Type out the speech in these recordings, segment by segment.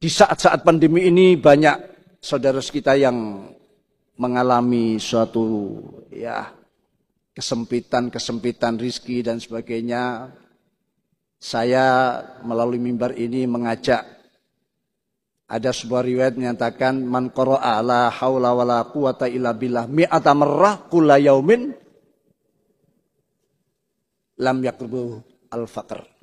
Di saat-saat pandemi ini banyak saudara kita yang mengalami suatu ya kesempitan-kesempitan rizki dan sebagainya. Saya melalui mimbar ini mengajak ada sebuah riwayat menyatakan man qara'a la haula wala quwata illa billah mi'ata marrah kullayaumin lam yakrubu al faqr.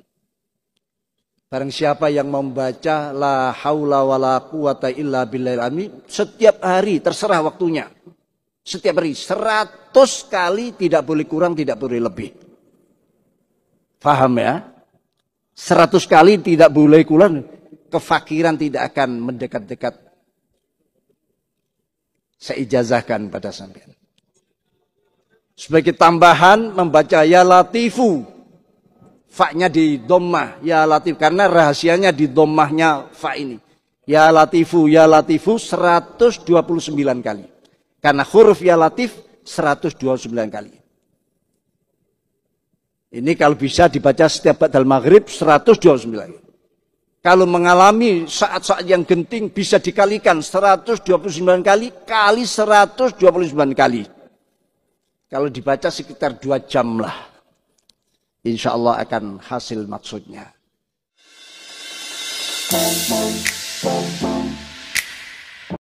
Barang siapa yang membaca la haula wala quwata illa billahil setiap hari terserah waktunya. Setiap hari seratus kali tidak boleh kurang, tidak boleh lebih. Faham ya? seratus kali tidak boleh kurang, kefakiran tidak akan mendekat-dekat. Saya ijazahkan pada sampean. Sebagai tambahan membaca ya latifu Fa'nya di dommah, ya latif. Karena rahasianya di dommahnya fa ini. Ya latifu, ya latifu 129 kali. Karena huruf ya latif 129 kali. Ini kalau bisa dibaca setiap badal maghrib 129. Kalau mengalami saat-saat yang genting bisa dikalikan 129 kali kali 129 kali. Kalau dibaca sekitar 2 jam lah insya Allah akan hasil maksudnya.